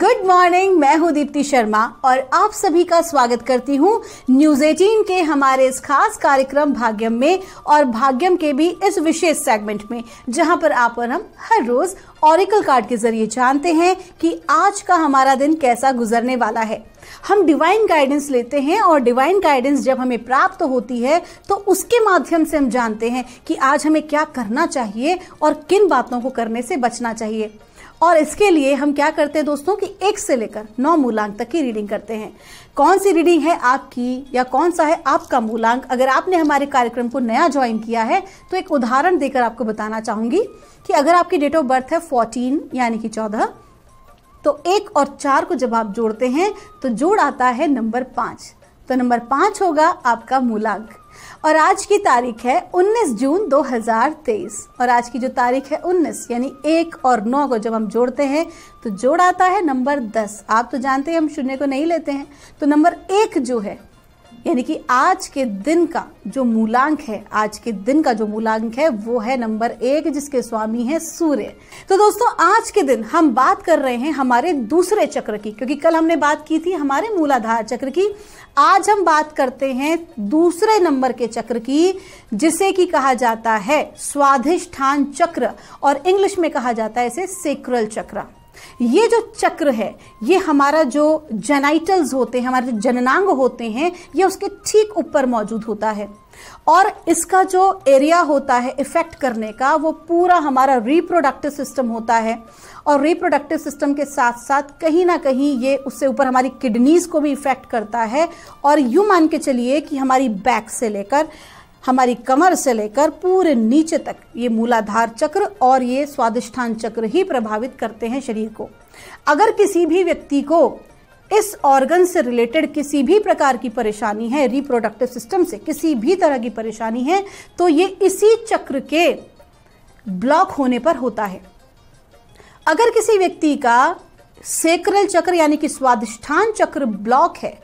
good morning मैं हूं दीप्ति शर्मा और आप सभी का स्वागत करती हूं न्यूज एटीन के हमारे इस खास कार्यक्रम भाग्यम में और भाग्यम के भी इस विशेष सेगमेंट में जहां पर आप और हम हर रोज ऑरिकल कार्ड के जरिए जानते हैं कि आज का हमारा दिन कैसा गुजरने वाला है हम डिवाइन गाइडेंस लेते हैं और डिवाइन गाइडेंस जब हमें प्राप्त होती है तो उसके माध्यम से हम जानते हैं कि आज हमें क्या करना चाहिए और किन बातों को करने से बचना चाहिए और इसके लिए हम क्या करते हैं दोस्तों कि एक से लेकर नौ मूलांक तक की रीडिंग करते हैं कौन सी रीडिंग है आपकी या कौन सा है आपका मूलांक अगर आपने हमारे कार्यक्रम को नया ज्वाइन किया है तो एक उदाहरण देकर आपको बताना चाहूंगी कि अगर आपकी डेट ऑफ बर्थ है फोर्टीन यानी कि चौदह तो एक और चार को जब आप जोड़ते हैं तो जोड़ आता है नंबर पांच तो नंबर पाँच होगा आपका मूलांक और आज की तारीख है 19 जून 2023 और आज की जो तारीख है 19 यानी एक और नौ को जब हम जोड़ते हैं तो जोड़ आता है नंबर 10 आप तो जानते हैं हम शून्य को नहीं लेते हैं तो नंबर एक जो है यानी कि आज के दिन का जो मूलांक है आज के दिन का जो मूलांक है वो है नंबर एक जिसके स्वामी है सूर्य तो दोस्तों आज के दिन हम बात कर रहे हैं हमारे दूसरे चक्र की क्योंकि कल हमने बात की थी हमारे मूलाधार चक्र की आज हम बात करते हैं दूसरे नंबर के चक्र की जिसे कि कहा जाता है स्वाधिष्ठान चक्र और इंग्लिश में कहा जाता है इसे सेक्रल चक्र ये जो चक्र है ये हमारा जो जेनाइटल्स होते हैं हमारे जो जननांग होते हैं ये उसके ठीक ऊपर मौजूद होता है और इसका जो एरिया होता है इफेक्ट करने का वो पूरा हमारा रिप्रोडक्टिव सिस्टम होता है और रिप्रोडक्टिव सिस्टम के साथ साथ कहीं ना कहीं ये उससे ऊपर हमारी किडनीज को भी इफेक्ट करता है और यूं मान के चलिए कि हमारी बैक से लेकर हमारी कमर से लेकर पूरे नीचे तक ये मूलाधार चक्र और ये स्वादिष्ठान चक्र ही प्रभावित करते हैं शरीर को अगर किसी भी व्यक्ति को इस ऑर्गन से रिलेटेड किसी भी प्रकार की परेशानी है रिप्रोडक्टिव सिस्टम से किसी भी तरह की परेशानी है तो ये इसी चक्र के ब्लॉक होने पर होता है अगर किसी व्यक्ति का सेक्रल चक्र यानी कि स्वादिष्ठान चक्र ब्लॉक है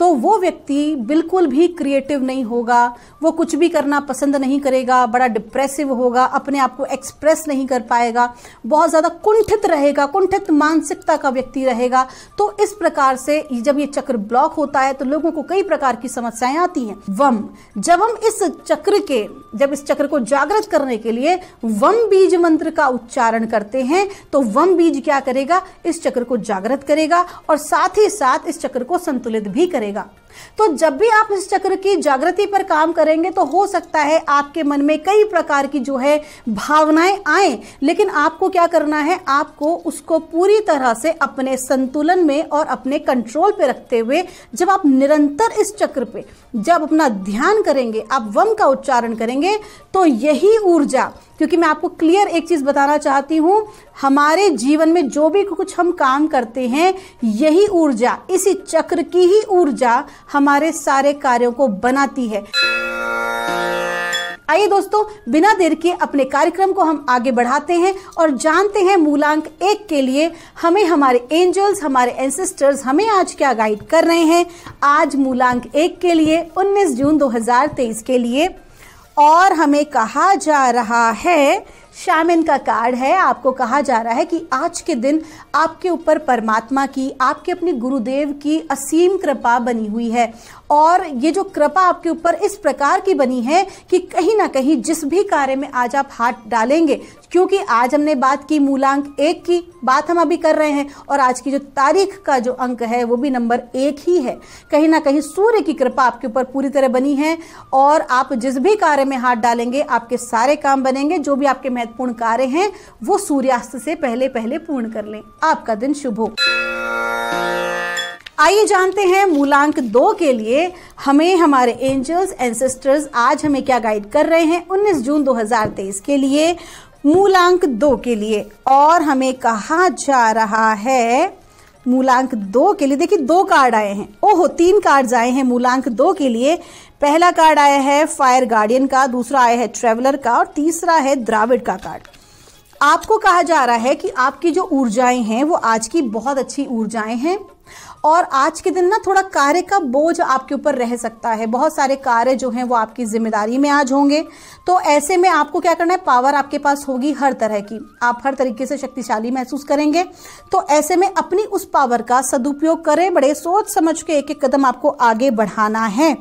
तो वो व्यक्ति बिल्कुल भी क्रिएटिव नहीं होगा वो कुछ भी करना पसंद नहीं करेगा बड़ा डिप्रेसिव होगा अपने आप को एक्सप्रेस नहीं कर पाएगा बहुत ज़्यादा कुंठित रहेगा कुंठित मानसिकता का व्यक्ति रहेगा तो इस प्रकार से जब ये चक्र ब्लॉक होता है तो लोगों को कई प्रकार की समस्याएं आती हैं वम जब हम इस चक्र के जब इस चक्र को जागृत करने के लिए वम बीज मंत्र का उच्चारण करते हैं तो वम बीज क्या करेगा इस चक्र को जागृत करेगा और साथ ही साथ इस चक्र को संतुलित भी करेगा が तो जब भी आप इस चक्र की जागृति पर काम करेंगे तो हो सकता है आपके मन में कई प्रकार की जो है भावनाएं आए लेकिन आपको क्या करना है आपको उसको पूरी तरह से अपने संतुलन में और अपने कंट्रोल पे रखते हुए जब आप निरंतर इस चक्र पे जब अपना ध्यान करेंगे आप वम का उच्चारण करेंगे तो यही ऊर्जा क्योंकि मैं आपको क्लियर एक चीज बताना चाहती हूं हमारे जीवन में जो भी कुछ हम काम करते हैं यही ऊर्जा इसी चक्र की ही ऊर्जा हमारे सारे कार्यों को बनाती है आइए दोस्तों बिना देर के अपने कार्यक्रम को हम आगे बढ़ाते हैं और जानते हैं मूलांक एक के लिए हमें हमारे एंजल्स हमारे एंसेस्टर्स हमें आज क्या गाइड कर रहे हैं आज मूलांक एक के लिए 19 जून 2023 के लिए और हमें कहा जा रहा है शामिन का कार्ड है आपको कहा जा रहा है कि आज के दिन आपके ऊपर परमात्मा की आपके अपने गुरुदेव की असीम कृपा बनी हुई है और ये जो कृपा आपके ऊपर इस प्रकार की बनी है कि कहीं ना कहीं जिस भी कार्य में आज आप हाथ डालेंगे क्योंकि आज हमने बात की मूलांक एक की बात हम अभी कर रहे हैं और आज की जो तारीख का जो अंक है वो भी नंबर एक ही है कहीं ना कहीं सूर्य की कृपा आपके ऊपर पूरी तरह बनी है और आप जिस भी कार्य में हाथ डालेंगे आपके सारे काम बनेंगे जो भी आपके महत्वपूर्ण कार्य हैं वो सूर्यास्त से पहले पहले पूर्ण कर लें आपका दिन शुभ हो आइए जानते हैं मूलांक दो के लिए हमें हमारे एंजल्स एंसेस्टर्स आज हमें क्या गाइड कर रहे हैं 19 जून 2023 के लिए मूलांक दो के लिए और हमें कहा जा रहा है मूलांक दो के लिए देखिए दो कार्ड आए हैं ओहो तीन कार्ड आए हैं मूलांक दो के लिए पहला कार्ड आया है फायर गार्डियन का दूसरा आया है ट्रेवलर का और तीसरा है द्राविड का कार्ड आपको कहा जा रहा है कि आपकी जो ऊर्जाएं हैं वो आज की बहुत अच्छी ऊर्जाएं हैं और आज के दिन ना थोड़ा कार्य का बोझ आपके ऊपर रह सकता है बहुत सारे कार्य जो हैं वो आपकी जिम्मेदारी में आज होंगे तो ऐसे में आपको क्या करना है पावर आपके पास होगी हर तरह की आप हर तरीके से शक्तिशाली महसूस करेंगे तो ऐसे में अपनी उस पावर का सदुपयोग करें बड़े सोच समझ के एक एक कदम आपको आगे बढ़ाना है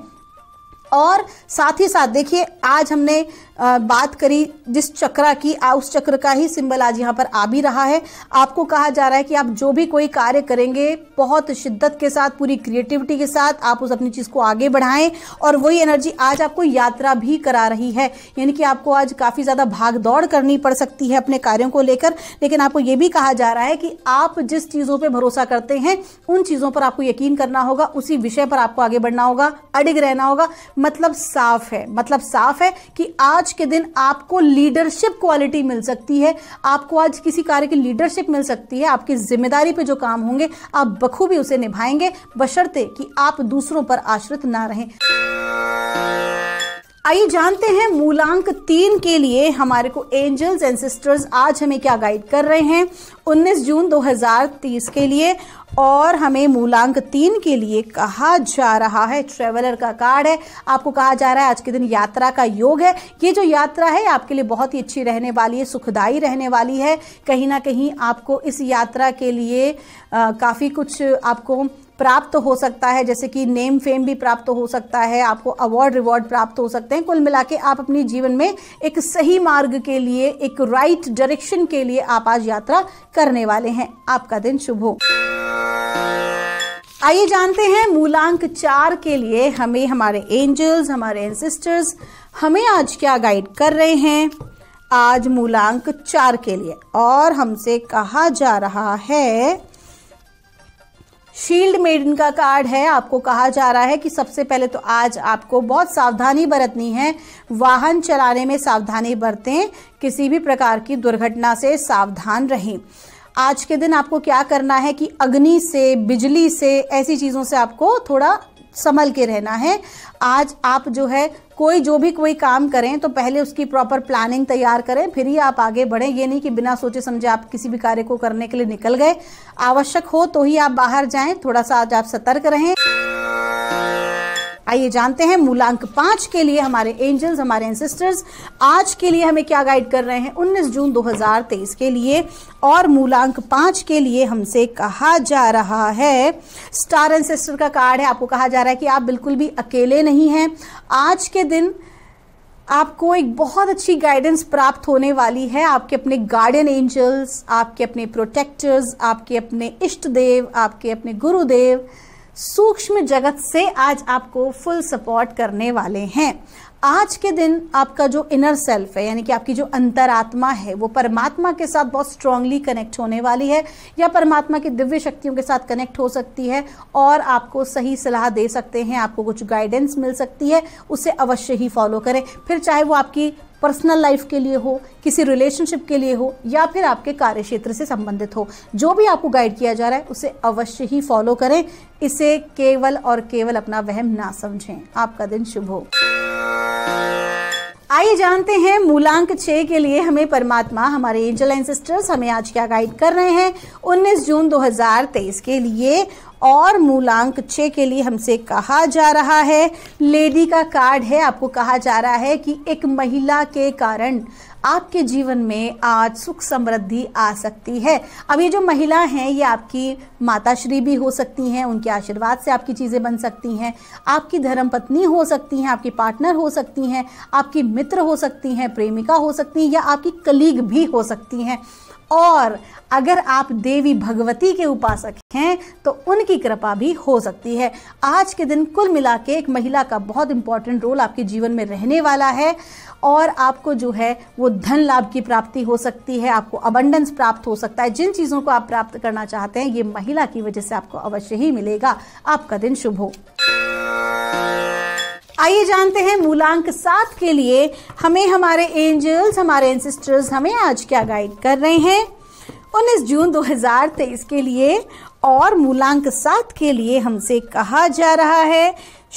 और साथ ही साथ देखिए आज हमने बात करी जिस चक्रा की उस चक्र का ही सिंबल आज यहाँ पर आ भी रहा है आपको कहा जा रहा है कि आप जो भी कोई कार्य करेंगे बहुत शिद्दत के साथ पूरी क्रिएटिविटी के साथ आप उस अपनी चीज़ को आगे बढ़ाएं और वही एनर्जी आज आपको यात्रा भी करा रही है यानी कि आपको आज काफ़ी ज़्यादा भाग दौड़ करनी पड़ सकती है अपने कार्यों को लेकर लेकिन आपको ये भी कहा जा रहा है कि आप जिस चीज़ों पर भरोसा करते हैं उन चीज़ों पर आपको यकीन करना होगा उसी विषय पर आपको आगे बढ़ना होगा अडिग रहना होगा मतलब साफ है मतलब साफ है कि आज के दिन आपको लीडरशिप क्वालिटी मिल सकती है आपको आज किसी कार्य की लीडरशिप मिल सकती है आपकी जिम्मेदारी पे जो काम होंगे आप बखूबी उसे निभाएंगे बशर्ते कि आप दूसरों पर आश्रित ना रहें आइए जानते हैं मूलांक तीन के लिए हमारे को एंजल्स एंड सिस्टर्स आज हमें क्या गाइड कर रहे हैं 19 जून 2030 के लिए और हमें मूलांक तीन के लिए कहा जा रहा है ट्रेवलर का कार्ड है आपको कहा जा रहा है आज के दिन यात्रा का योग है ये जो यात्रा है आपके लिए बहुत ही अच्छी रहने वाली है सुखदायी रहने वाली है कहीं ना कहीं आपको इस यात्रा के लिए काफ़ी कुछ आपको प्राप्त हो सकता है जैसे कि नेम फेम भी प्राप्त हो सकता है आपको अवार्ड रिवॉर्ड प्राप्त हो सकते हैं कुल मिला के आप अपने जीवन में एक सही मार्ग के लिए एक राइट डायरेक्शन के लिए आप आज यात्रा करने वाले हैं आपका दिन शुभ हो आइए जानते हैं मूलांक चार के लिए हमें हमारे एंजल्स हमारे एंसिस्टर्स हमें आज क्या गाइड कर रहे हैं आज मूलांक चार के लिए और हमसे कहा जा रहा है शील्ड मेडन का कार्ड है आपको कहा जा रहा है कि सबसे पहले तो आज आपको बहुत सावधानी बरतनी है वाहन चलाने में सावधानी बरतें किसी भी प्रकार की दुर्घटना से सावधान रहें आज के दिन आपको क्या करना है कि अग्नि से बिजली से ऐसी चीज़ों से आपको थोड़ा संभल के रहना है आज आप जो है कोई जो भी कोई काम करें तो पहले उसकी प्रॉपर प्लानिंग तैयार करें फिर ही आप आगे बढ़ें ये नहीं कि बिना सोचे समझे आप किसी भी कार्य को करने के लिए निकल गए आवश्यक हो तो ही आप बाहर जाएं थोड़ा सा आज आप सतर्क रहें आइए जानते हैं मूलांक पांच के लिए हमारे एंजल्स हमारे एंसिस्टर्स आज के लिए हमें क्या गाइड कर रहे हैं 19 जून 2023 के लिए और मूलांक पांच के लिए हमसे कहा जा रहा है स्टार एंसिस्टर का कार्ड है आपको कहा जा रहा है कि आप बिल्कुल भी अकेले नहीं हैं आज के दिन आपको एक बहुत अच्छी गाइडेंस प्राप्त होने वाली है आपके अपने गार्डियन एंजल्स आपके अपने प्रोटेक्टर्स आपके अपने इष्ट देव आपके अपने गुरुदेव सूक्ष्म जगत से आज आपको फुल सपोर्ट करने वाले हैं आज के दिन आपका जो इनर सेल्फ है यानी कि आपकी जो अंतरात्मा है वो परमात्मा के साथ बहुत स्ट्रांगली कनेक्ट होने वाली है या परमात्मा की दिव्य शक्तियों के साथ कनेक्ट हो सकती है और आपको सही सलाह दे सकते हैं आपको कुछ गाइडेंस मिल सकती है उसे अवश्य ही फॉलो करें फिर चाहे वो आपकी पर्सनल लाइफ के लिए हो किसी रिलेशनशिप के लिए हो या फिर आपके कार्य क्षेत्र से संबंधित हो जो भी आपको गाइड किया जा रहा है उसे अवश्य ही फॉलो करें इसे केवल और केवल अपना वहम ना समझें आपका दिन शुभ हो आइए जानते हैं मूलांक छः के लिए हमें परमात्मा हमारे एंजल सिस्टर्स हमें आज क्या गाइड कर रहे हैं 19 जून 2023 के लिए और मूलांक छः के लिए हमसे कहा जा रहा है लेडी का कार्ड है आपको कहा जा रहा है कि एक महिला के कारण आपके जीवन में आज सुख समृद्धि आ सकती है अब ये जो महिला हैं ये आपकी माता श्री भी हो सकती हैं उनके आशीर्वाद से आपकी चीज़ें बन सकती हैं आपकी धर्मपत्नी हो सकती हैं आपकी पार्टनर हो सकती हैं आपकी मित्र हो सकती हैं प्रेमिका हो सकती हैं या आपकी कलीग भी हो सकती हैं और अगर आप देवी भगवती के उपासक हैं तो उनकी कृपा भी हो सकती है आज के दिन कुल मिला के एक महिला का बहुत इंपॉर्टेंट रोल आपके जीवन में रहने वाला है और आपको जो है वो धन लाभ की प्राप्ति हो सकती है आपको अबंडेंस प्राप्त हो सकता है जिन चीज़ों को आप प्राप्त करना चाहते हैं ये महिला की वजह से आपको अवश्य ही मिलेगा आपका दिन शुभ हो आइए जानते हैं मूलांक सात के लिए हमें हमारे एंजल्स हमारे एंसिस्टर्स हमें आज क्या गाइड कर रहे हैं 19 जून 2023 के लिए और मूलांक सात के लिए हमसे कहा जा रहा है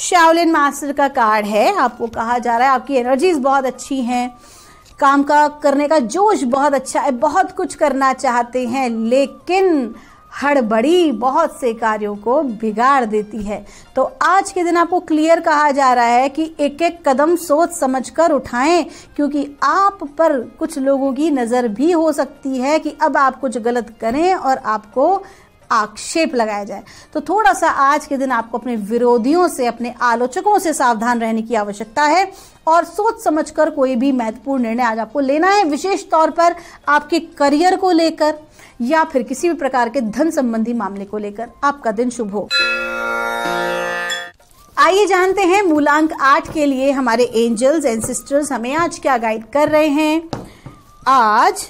शावलिन मास्टर का कार्ड है आपको कहा जा रहा है आपकी एनर्जीज बहुत अच्छी हैं काम का करने का जोश बहुत अच्छा है बहुत कुछ करना चाहते हैं लेकिन हड़बड़ी बहुत से कार्यों को बिगाड़ देती है तो आज के दिन आपको क्लियर कहा जा रहा है कि एक एक कदम सोच समझकर उठाएं क्योंकि आप पर कुछ लोगों की नज़र भी हो सकती है कि अब आप कुछ गलत करें और आपको आक्षेप लगाया जाए तो थोड़ा सा आज के दिन आपको अपने विरोधियों से अपने आलोचकों से सावधान रहने की आवश्यकता है और सोच समझकर कोई भी महत्वपूर्ण निर्णय आज आपको लेना है विशेष तौर पर आपके करियर को लेकर या फिर किसी भी प्रकार के धन संबंधी मामले को लेकर आपका दिन शुभ हो आइए जानते हैं मूलांक आठ के लिए हमारे एंजल्स एंड सिस्टर्स हमें आज क्या गाइड कर रहे हैं आज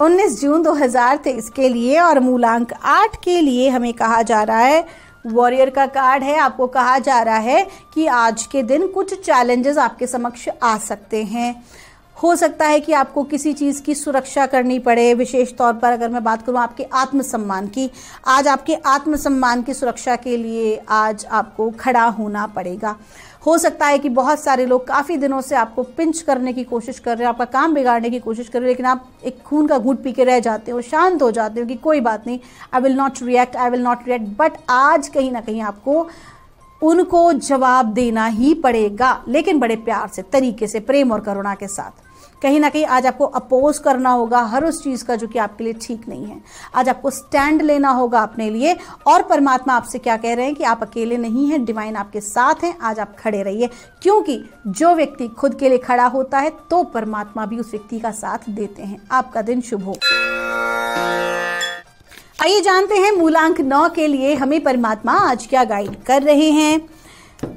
19 जून 2023 के लिए और मूलांक 8 के लिए हमें कहा जा रहा है वॉरियर का कार्ड है आपको कहा जा रहा है कि आज के दिन कुछ चैलेंजेस आपके समक्ष आ सकते हैं हो सकता है कि आपको किसी चीज़ की सुरक्षा करनी पड़े विशेष तौर पर अगर मैं बात करूं आपके आत्मसम्मान की आज आपके आत्मसम्मान की सुरक्षा के लिए आज आपको खड़ा होना पड़ेगा हो सकता है कि बहुत सारे लोग काफ़ी दिनों से आपको पिंच करने की कोशिश कर रहे हैं आपका काम बिगाड़ने की कोशिश कर रहे हैं लेकिन आप एक खून का घूट पी के रह जाते हो शांत हो जाते हो कि कोई बात नहीं I will not react I will not react but आज कहीं ना कहीं आपको उनको जवाब देना ही पड़ेगा लेकिन बड़े प्यार से तरीके से प्रेम और करुणा के साथ कहीं ना कहीं आज आपको अपोज करना होगा हर उस चीज़ का जो कि आपके लिए ठीक नहीं है आज आपको स्टैंड लेना होगा अपने लिए और परमात्मा आपसे क्या कह रहे हैं कि आप अकेले नहीं हैं डिवाइन आपके साथ हैं आज आप खड़े रहिए क्योंकि जो व्यक्ति खुद के लिए खड़ा होता है तो परमात्मा भी उस व्यक्ति का साथ देते हैं आपका दिन शुभ हो आइए जानते हैं मूलांक नौ के लिए हमें परमात्मा आज क्या गाइड कर रहे हैं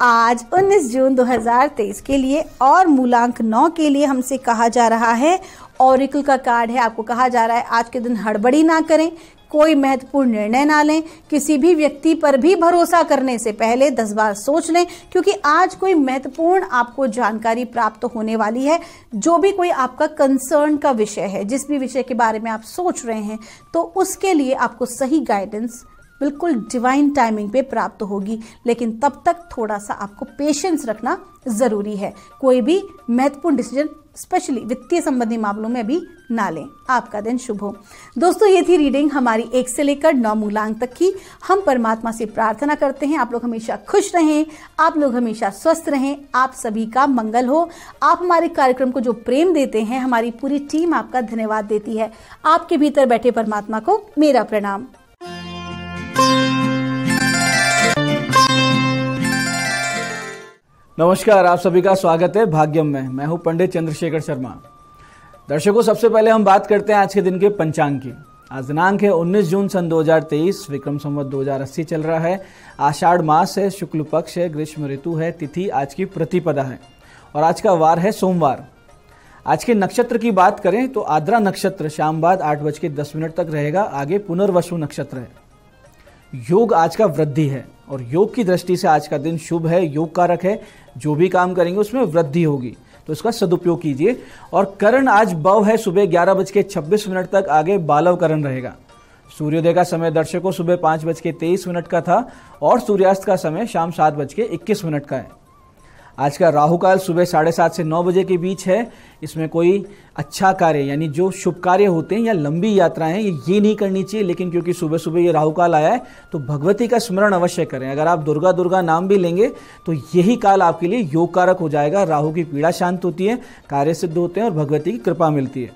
आज 19 जून 2023 के लिए और मूलांक 9 के लिए हमसे कहा जा रहा है और का कार्ड है आपको कहा जा रहा है आज के दिन हड़बड़ी ना करें कोई महत्वपूर्ण निर्णय ना लें किसी भी व्यक्ति पर भी भरोसा करने से पहले दस बार सोच लें क्योंकि आज कोई महत्वपूर्ण आपको जानकारी प्राप्त होने वाली है जो भी कोई आपका कंसर्न का विषय है जिस भी विषय के बारे में आप सोच रहे हैं तो उसके लिए आपको सही गाइडेंस बिल्कुल डिवाइन टाइमिंग पे प्राप्त होगी लेकिन तब तक थोड़ा सा आपको पेशेंस रखना ज़रूरी है कोई भी महत्वपूर्ण डिसीजन स्पेशली वित्तीय संबंधी मामलों में भी ना लें आपका दिन शुभ हो दोस्तों ये थी रीडिंग हमारी एक से लेकर नौ मूलांक तक की हम परमात्मा से प्रार्थना करते हैं आप लोग हमेशा खुश रहें आप लोग हमेशा स्वस्थ रहें आप सभी का मंगल हो आप हमारे कार्यक्रम को जो प्रेम देते हैं हमारी पूरी टीम आपका धन्यवाद देती है आपके भीतर बैठे परमात्मा को मेरा प्रणाम नमस्कार आप सभी का स्वागत है भाग्यम में मैं हूं पंडित चंद्रशेखर शर्मा दर्शकों सबसे पहले हम बात करते हैं आज के दिन के पंचांग की आज दिनांक है 19 जून सन 2023 विक्रम संवत 2080 चल रहा है आषाढ़ मास है शुक्ल पक्ष है ग्रीष्म ऋतु है तिथि आज की प्रतिपदा है और आज का वार है सोमवार आज के नक्षत्र की बात करें तो आद्रा नक्षत्र शाम बाद आठ बज के दस मिनट तक रहेगा आगे पुनर्वसु नक्षत्र है योग आज का वृद्धि है और योग की दृष्टि से आज का दिन शुभ है योग कारक है जो भी काम करेंगे उसमें वृद्धि होगी तो इसका सदुपयोग कीजिए और करण आज बव है सुबह ग्यारह बज के छब्बीस मिनट तक आगे बालव करण रहेगा सूर्योदय का समय दर्शकों सुबह पांच बज के तेईस मिनट का था और सूर्यास्त का समय शाम सात बज के इक्कीस मिनट का है आज का राहु काल सुबह साढ़े सात से नौ बजे के बीच है इसमें कोई अच्छा कार्य यानी जो शुभ कार्य होते हैं या लंबी यात्राएं ये ये नहीं करनी चाहिए लेकिन क्योंकि सुबह सुबह ये राहु काल आया है तो भगवती का स्मरण अवश्य करें अगर आप दुर्गा दुर्गा नाम भी लेंगे तो यही काल आपके लिए योग कारक हो जाएगा राहु की पीड़ा शांत होती है कार्य सिद्ध होते हैं और भगवती की कृपा मिलती है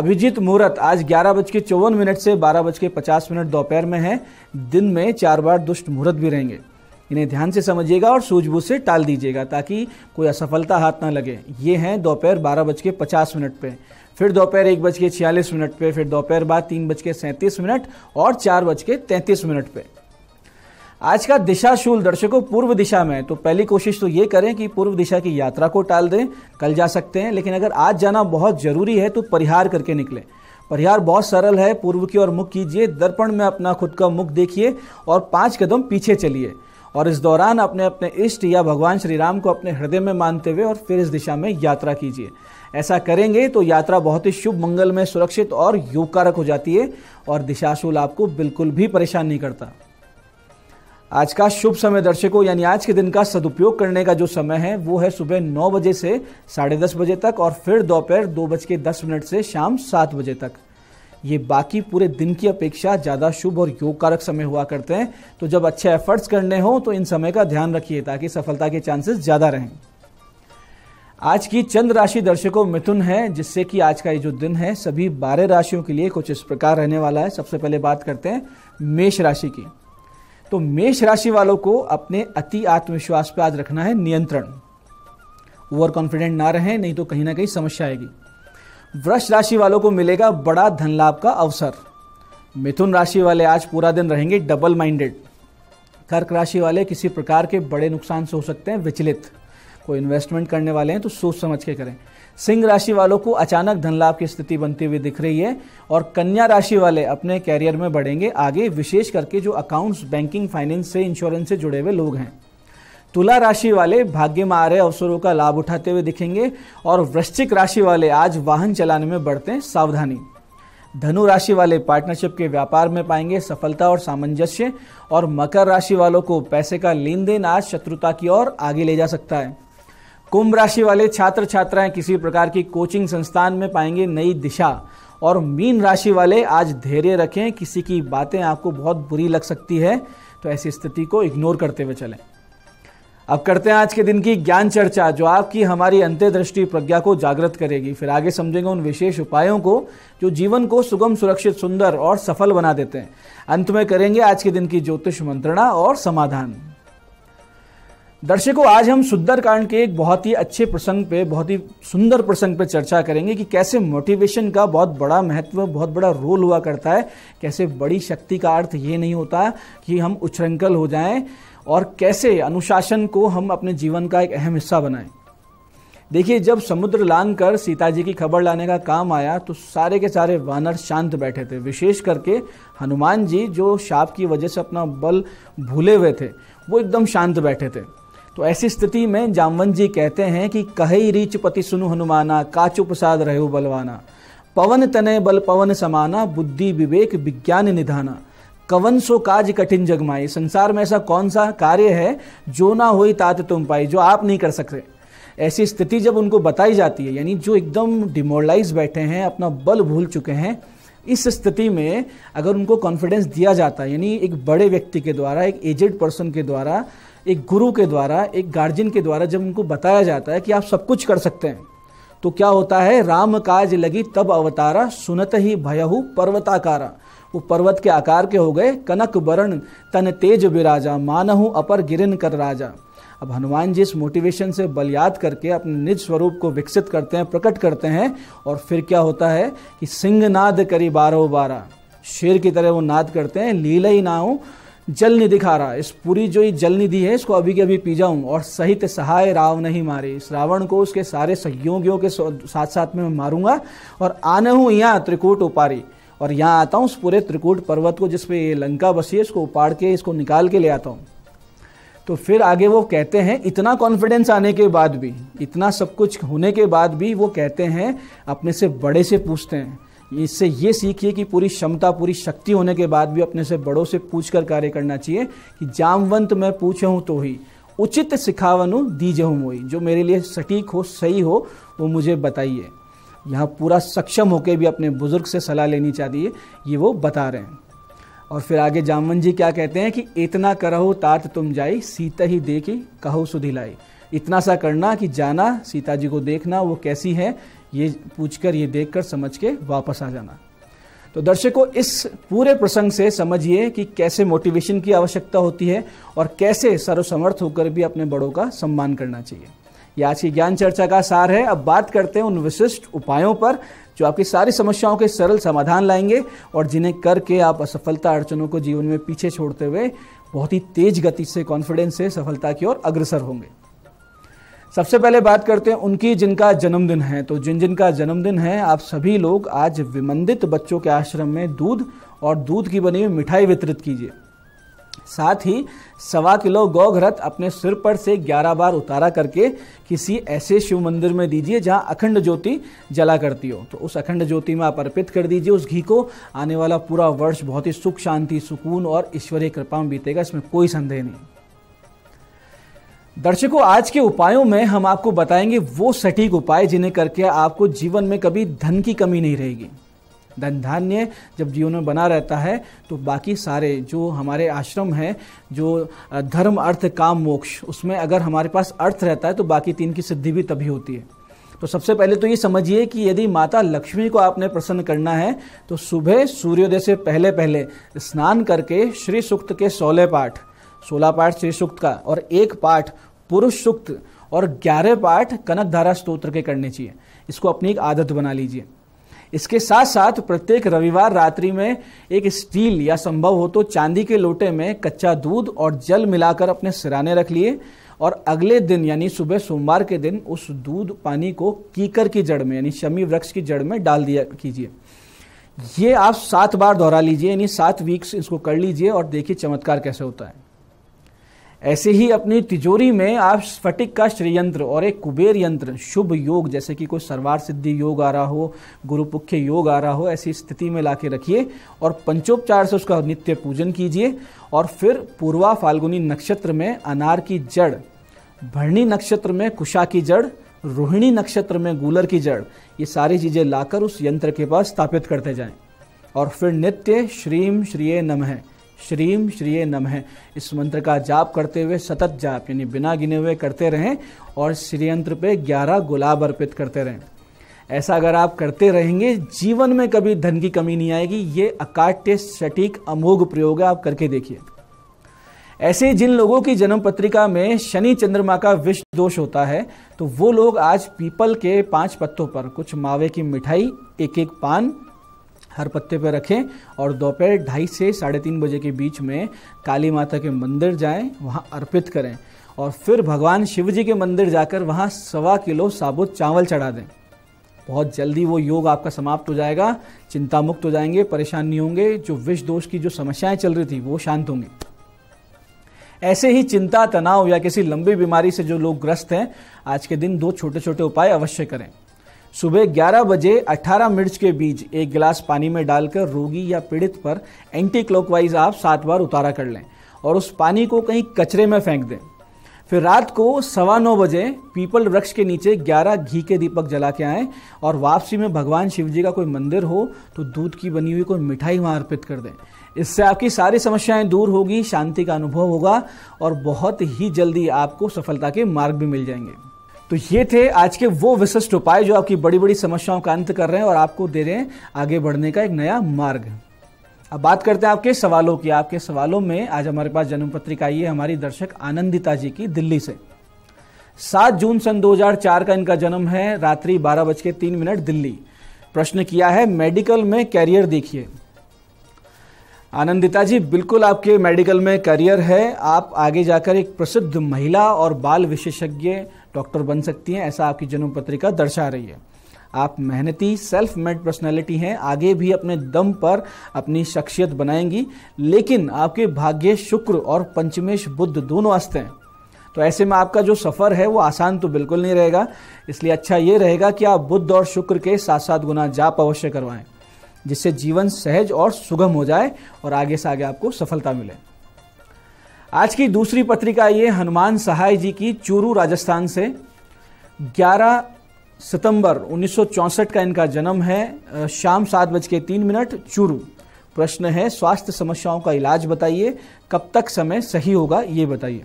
अभिजीत मुहूर्त आज ग्यारह बज के चौवन मिनट से बारह बज के पचास मिनट दोपहर में है दिन में चार बार दुष्ट मुहूर्त भी रहेंगे इन्हें ध्यान से समझिएगा और सूझबूझ से टाल दीजिएगा ताकि कोई असफलता हाथ ना लगे ये हैं दोपहर बारह बज के पचास मिनट पर फिर दोपहर एक बज के छियालीस मिनट पे फिर दोपहर बाद तीन बज के सैंतीस मिनट और चार बज के तैंतीस मिनट पर आज का दिशाशूल दर्शकों पूर्व दिशा में तो पहली कोशिश तो ये करें कि पूर्व दिशा की यात्रा को टाल दें कल जा सकते हैं लेकिन अगर आज जाना बहुत ज़रूरी है तो परिहार करके निकलें परिहार बहुत सरल है पूर्व की ओर मुख कीजिए दर्पण में अपना खुद का मुख देखिए और पाँच कदम पीछे चलिए और इस दौरान अपने अपने इष्ट या भगवान श्री राम को अपने हृदय में मानते हुए और फिर इस दिशा में यात्रा कीजिए ऐसा करेंगे तो यात्रा बहुत ही शुभ मंगल में सुरक्षित और योगकारक हो जाती है और दिशाशूल आपको बिल्कुल भी परेशान नहीं करता आज का शुभ समय दर्शकों यानी आज के दिन का सदुपयोग करने का जो समय है वो है सुबह नौ बजे से साढ़े दस बजे तक और फिर दोपहर दो बज के दस मिनट से शाम सात बजे तक ये बाकी पूरे दिन की अपेक्षा ज़्यादा शुभ और योग कारक समय हुआ करते हैं तो जब अच्छे एफर्ट्स करने हो तो इन समय का ध्यान रखिए ताकि सफलता के चांसेस ज़्यादा रहें आज की चंद्र राशि दर्शकों मिथुन है जिससे कि आज का ये जो दिन है सभी बारह राशियों के लिए कुछ इस प्रकार रहने वाला है सबसे पहले बात करते हैं मेष राशि की तो मेष राशि वालों को अपने अति आत्मविश्वास पर आज रखना है नियंत्रण ओवर कॉन्फिडेंट ना रहें नहीं तो कहीं ना कहीं समस्या आएगी वृक्ष राशि वालों को मिलेगा बड़ा धन लाभ का अवसर मिथुन राशि वाले आज पूरा दिन रहेंगे डबल माइंडेड कर्क राशि वाले किसी प्रकार के बड़े नुकसान से हो सकते हैं विचलित कोई इन्वेस्टमेंट करने वाले हैं तो सोच समझ के करें सिंह राशि वालों को अचानक धन लाभ की स्थिति बनती हुई दिख रही है और कन्या राशि वाले अपने कैरियर में बढ़ेंगे आगे विशेष करके जो अकाउंट्स बैंकिंग फाइनेंस से इंश्योरेंस से जुड़े हुए लोग हैं तुला राशि वाले भाग्य में आ रहे अवसरों का लाभ उठाते हुए दिखेंगे और वृश्चिक राशि वाले आज वाहन चलाने में बढ़ते सावधानी धनु राशि वाले पार्टनरशिप के व्यापार में पाएंगे सफलता और सामंजस्य और मकर राशि वालों को पैसे का लेन देन आज शत्रुता की ओर आगे ले जा सकता है कुंभ राशि वाले छात्र छात्राएं किसी प्रकार की कोचिंग संस्थान में पाएंगे नई दिशा और मीन राशि वाले आज धैर्य रखें किसी की बातें आपको बहुत बुरी लग सकती है तो ऐसी स्थिति को इग्नोर करते हुए चलें अब करते हैं आज के दिन की ज्ञान चर्चा जो आपकी हमारी अंत्यदृष्टि प्रज्ञा को जागृत करेगी फिर आगे समझेंगे उन विशेष उपायों को जो जीवन को सुगम सुरक्षित सुंदर और सफल बना देते हैं अंत में करेंगे आज के दिन की ज्योतिष मंत्रणा और समाधान दर्शकों आज हम सुंदरकांड के एक बहुत ही अच्छे प्रसंग पे बहुत ही सुंदर प्रसंग पे चर्चा करेंगे कि कैसे मोटिवेशन का बहुत बड़ा महत्व बहुत बड़ा रोल हुआ करता है कैसे बड़ी शक्ति का अर्थ ये नहीं होता कि हम उच्छृंखल हो जाएं और कैसे अनुशासन को हम अपने जीवन का एक अहम हिस्सा बनाएं देखिए जब समुद्र लांग कर सीता जी की खबर लाने का काम आया तो सारे के सारे वानर शांत बैठे थे विशेष करके हनुमान जी जो शाप की वजह से अपना बल भूले हुए थे वो एकदम शांत बैठे थे तो ऐसी स्थिति में जामवंत जी कहते हैं कि कही रीच पति सुनु हनुमाना काचु प्रसाद रहे बलवाना पवन तने बल पवन समाना बुद्धि विवेक विज्ञान निधाना कवन सो काज कठिन जगमाए संसार में ऐसा कौन सा कार्य है जो ना हो तात तुम पाई जो आप नहीं कर सकते ऐसी स्थिति जब उनको बताई जाती है यानी जो एकदम डिमोरलाइज बैठे हैं अपना बल भूल चुके हैं इस स्थिति में अगर उनको कॉन्फिडेंस दिया जाता है यानी एक बड़े व्यक्ति के द्वारा एक एजेड पर्सन के द्वारा एक गुरु के द्वारा एक गार्जियन के द्वारा जब उनको बताया जाता है कि आप सब कुछ कर सकते हैं तो क्या होता है राम काज लगी तब अवतारा सुनत ही भयहु पर्वताकारा वो पर्वत के आकार के हो गए कनक बरण तन तेज विराजा मानहु अपर गिरिन कर राजा अब हनुमान जी इस मोटिवेशन से बलियाद करके अपने निज स्वरूप को विकसित करते हैं प्रकट करते हैं और फिर क्या होता है कि सिंह नाद करी बारह बारह शेर की तरह वो नाद करते हैं लीला ही ना हो जल निधि खा रहा इस पूरी जो ये जल निधि है इसको अभी के अभी पी जाऊं और सहित सहाय राव नहीं मारे इस रावण को उसके सारे सहयोगियों के साथ साथ में मैं मारूंगा और आने हूं यहाँ त्रिकूट उपारी और यहाँ आता हूँ उस पूरे त्रिकूट पर्वत को जिसपे ये लंका बसी है इसको उपाड़ के इसको निकाल के ले आता हूँ तो फिर आगे वो कहते हैं इतना कॉन्फिडेंस आने के बाद भी इतना सब कुछ होने के बाद भी वो कहते हैं अपने से बड़े से पूछते हैं इससे ये सीखिए कि पूरी क्षमता पूरी शक्ति होने के बाद भी अपने से बड़ों से पूछ कर कार्य करना चाहिए कि जामवंत मैं पूछे हूँ तो ही उचित सिखावनु दीजे हूँ मोई जो मेरे लिए सटीक हो सही हो वो मुझे बताइए यहाँ पूरा सक्षम होकर भी अपने बुजुर्ग से सलाह लेनी चाहिए ये वो बता रहे हैं और फिर आगे जामवन जी क्या कहते हैं कि इतना करहो तात तुम जाई सीता ही देखी कहो सुधिलाई इतना सा करना कि जाना सीता जी को देखना वो कैसी है ये पूछकर ये देखकर समझ के वापस आ जाना तो दर्शकों इस पूरे प्रसंग से समझिए कि कैसे मोटिवेशन की आवश्यकता होती है और कैसे सर्वसमर्थ होकर भी अपने बड़ों का सम्मान करना चाहिए ये आज की ज्ञान चर्चा का सार है अब बात करते हैं उन विशिष्ट उपायों पर जो आपकी सारी समस्याओं के सरल समाधान लाएंगे और जिन्हें करके आप असफलता अड़चनों को जीवन में पीछे छोड़ते हुए बहुत ही तेज गति से कॉन्फिडेंस से सफलता की ओर अग्रसर होंगे सबसे पहले बात करते हैं उनकी जिनका जन्मदिन है तो जिन जिनका जन्मदिन है आप सभी लोग आज विमंदित बच्चों के आश्रम में दूध और दूध की बनी हुई मिठाई वितरित कीजिए साथ ही सवा किलो गौघरत अपने सिर पर से ग्यारह बार उतारा करके किसी ऐसे शिव मंदिर में दीजिए जहाँ अखंड ज्योति जला करती हो तो उस अखंड ज्योति में आप अर्पित कर दीजिए उस घी को आने वाला पूरा वर्ष बहुत ही सुख शांति सुकून और ईश्वरीय कृपा में बीतेगा इसमें कोई संदेह नहीं दर्शकों आज के उपायों में हम आपको बताएंगे वो सटीक उपाय जिन्हें करके आपको जीवन में कभी धन की कमी नहीं रहेगी धन धान्य जब जीवन में बना रहता है तो बाकी सारे जो हमारे आश्रम हैं जो धर्म अर्थ काम मोक्ष उसमें अगर हमारे पास अर्थ रहता है तो बाकी तीन की सिद्धि भी तभी होती है तो सबसे पहले तो ये समझिए कि यदि माता लक्ष्मी को आपने प्रसन्न करना है तो सुबह सूर्योदय से पहले पहले स्नान करके श्री सूक्त के सोलह पाठ सोलह पाठ श्री सूक्त का और एक पाठ पुरुष सूक्त और ग्यारह पाठ कनक धारा स्त्रोत्र के करने चाहिए इसको अपनी एक आदत बना लीजिए इसके साथ साथ प्रत्येक रविवार रात्रि में एक स्टील या संभव हो तो चांदी के लोटे में कच्चा दूध और जल मिलाकर अपने सिराने रख लिए और अगले दिन यानी सुबह सोमवार के दिन उस दूध पानी को कीकर की जड़ में यानी शमी वृक्ष की जड़ में डाल दिया कीजिए ये आप सात बार दोहरा लीजिए यानी सात वीक्स इसको कर लीजिए और देखिए चमत्कार कैसे होता है ऐसे ही अपनी तिजोरी में आप स्फटिक का श्रीयंत्र और एक कुबेर यंत्र शुभ योग जैसे कि कोई सर्वार सिद्धि योग आ रहा हो गुरुपुख्य योग आ रहा हो ऐसी स्थिति में ला के रखिए और पंचोपचार से उसका नित्य पूजन कीजिए और फिर पूर्वा फाल्गुनी नक्षत्र में अनार की जड़ भरणी नक्षत्र में कुशा की जड़ रोहिणी नक्षत्र में गूलर की जड़ ये सारी चीज़ें लाकर उस यंत्र के पास स्थापित करते जाएं और फिर नित्य श्रीम श्रिय नमः श्रीम श्रिय नमः इस मंत्र का जाप करते हुए सतत जाप यानी बिना गिने हुए करते रहें और श्रीयंत्र पे ग्यारह गुलाब अर्पित करते रहें ऐसा अगर आप करते रहेंगे जीवन में कभी धन की कमी नहीं आएगी ये अकाट्य सटीक अमोघ प्रयोग है आप करके देखिए ऐसे जिन लोगों की जन्म पत्रिका में शनि चंद्रमा का विष दोष होता है तो वो लोग आज पीपल के पांच पत्तों पर कुछ मावे की मिठाई एक एक पान हर पत्ते पर रखें और दोपहर ढाई से साढ़े तीन बजे के बीच में काली माता के मंदिर जाएं वहां अर्पित करें और फिर भगवान शिव जी के मंदिर जाकर वहां सवा किलो साबुत चावल चढ़ा दें बहुत जल्दी वो योग आपका समाप्त हो जाएगा चिंता मुक्त हो जाएंगे परेशान नहीं होंगे जो विष दोष की जो समस्याएं चल रही थी वो शांत होंगी ऐसे ही चिंता तनाव या किसी लंबी बीमारी से जो लोग ग्रस्त हैं आज के दिन दो छोटे छोटे उपाय अवश्य करें सुबह 11 बजे 18 मिर्च के बीच एक गिलास पानी में डालकर रोगी या पीड़ित पर एंटी क्लॉकवाइज आप सात बार उतारा कर लें और उस पानी को कहीं कचरे में फेंक दें फिर रात को सवा नौ बजे पीपल वृक्ष के नीचे ग्यारह घी के दीपक जला के आएँ और वापसी में भगवान शिव जी का कोई मंदिर हो तो दूध की बनी हुई कोई मिठाई वहाँ अर्पित कर दें इससे आपकी सारी समस्याएं दूर होगी शांति का अनुभव होगा और बहुत ही जल्दी आपको सफलता के मार्ग भी मिल जाएंगे तो ये थे आज के वो विशिष्ट उपाय जो आपकी बड़ी बड़ी समस्याओं का अंत कर रहे हैं और आपको दे रहे हैं आगे बढ़ने का एक नया मार्ग अब बात करते हैं आपके सवालों की आपके सवालों में आज हमारे पास जन्म पत्रिका आई है हमारी दर्शक आनंदिता जी की दिल्ली से सात जून सन 2004 का इनका जन्म है रात्रि बारह बज के तीन मिनट दिल्ली प्रश्न किया है मेडिकल में कैरियर देखिए आनंदिता जी बिल्कुल आपके मेडिकल में करियर है आप आगे जाकर एक प्रसिद्ध महिला और बाल विशेषज्ञ डॉक्टर बन सकती हैं ऐसा आपकी जन्म पत्रिका दर्शा रही है आप मेहनती सेल्फ मेड पर्सनैलिटी हैं आगे भी अपने दम पर अपनी शख्सियत बनाएंगी लेकिन आपके भाग्य शुक्र और पंचमेश बुद्ध दोनों अस्त हैं तो ऐसे में आपका जो सफ़र है वो आसान तो बिल्कुल नहीं रहेगा इसलिए अच्छा ये रहेगा कि आप बुद्ध और शुक्र के साथ साथ गुना जाप अवश्य करवाएं जिससे जीवन सहज और सुगम हो जाए और आगे से आगे आपको सफलता मिले आज की दूसरी पत्रिका ये हनुमान सहाय जी की चूरू राजस्थान से 11 सितंबर 1964 का इनका जन्म है शाम सात बज के तीन मिनट चूरू प्रश्न है स्वास्थ्य समस्याओं का इलाज बताइए कब तक समय सही होगा ये बताइए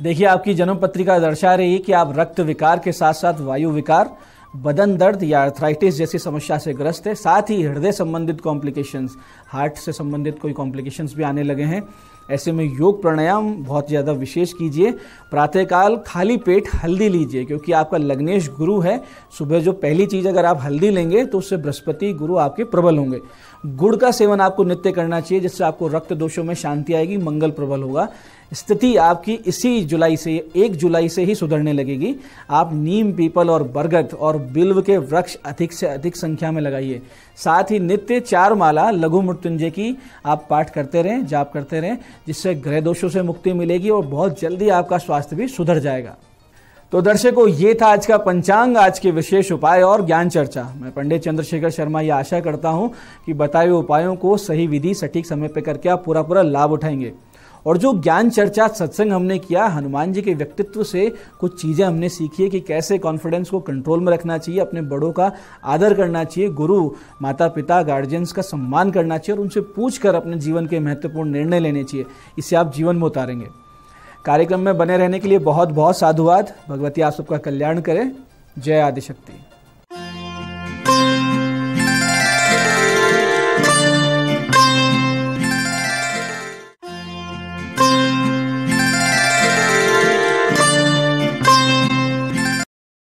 देखिए आपकी जन्म पत्रिका दर्शा रही है कि आप रक्त विकार के साथ साथ वायु विकार बदन दर्द या अर्थराइटिस जैसी समस्या से ग्रस्त है साथ ही हृदय संबंधित कॉम्प्लिकेशंस हार्ट से संबंधित कोई कॉम्प्लिकेशंस भी आने लगे हैं ऐसे में योग प्राणायाम बहुत ज़्यादा विशेष कीजिए प्रातःकाल खाली पेट हल्दी लीजिए क्योंकि आपका लग्नेश गुरु है सुबह जो पहली चीज़ अगर आप हल्दी लेंगे तो उससे बृहस्पति गुरु आपके प्रबल होंगे गुड़ का सेवन आपको नित्य करना चाहिए जिससे आपको रक्त दोषों में शांति आएगी मंगल प्रबल होगा स्थिति आपकी इसी जुलाई से एक जुलाई से ही सुधरने लगेगी आप नीम पीपल और बरगद और बिल्व के वृक्ष अधिक से अधिक संख्या में लगाइए साथ ही नित्य चार माला लघु मृत्युंजय की आप पाठ करते रहें जाप करते रहें जिससे ग्रह दोषों से मुक्ति मिलेगी और बहुत जल्दी आपका स्वास्थ्य भी सुधर जाएगा तो दर्शकों ये था आज का पंचांग आज के विशेष उपाय और ज्ञान चर्चा मैं पंडित चंद्रशेखर शर्मा ये आशा करता हूँ कि बताए हुए उपायों को सही विधि सटीक समय पर करके आप पूरा पूरा लाभ उठाएंगे और जो ज्ञान चर्चा सत्संग हमने किया हनुमान जी के व्यक्तित्व से कुछ चीज़ें हमने सीखी है कि कैसे कॉन्फिडेंस को कंट्रोल में रखना चाहिए अपने बड़ों का आदर करना चाहिए गुरु माता पिता गार्जियंस का सम्मान करना चाहिए और उनसे पूछ कर अपने जीवन के महत्वपूर्ण निर्णय लेने चाहिए इसे आप जीवन में उतारेंगे कार्यक्रम में बने रहने के लिए बहुत बहुत साधुवाद भगवती आप सबका कल्याण करें जय आदिशक्ति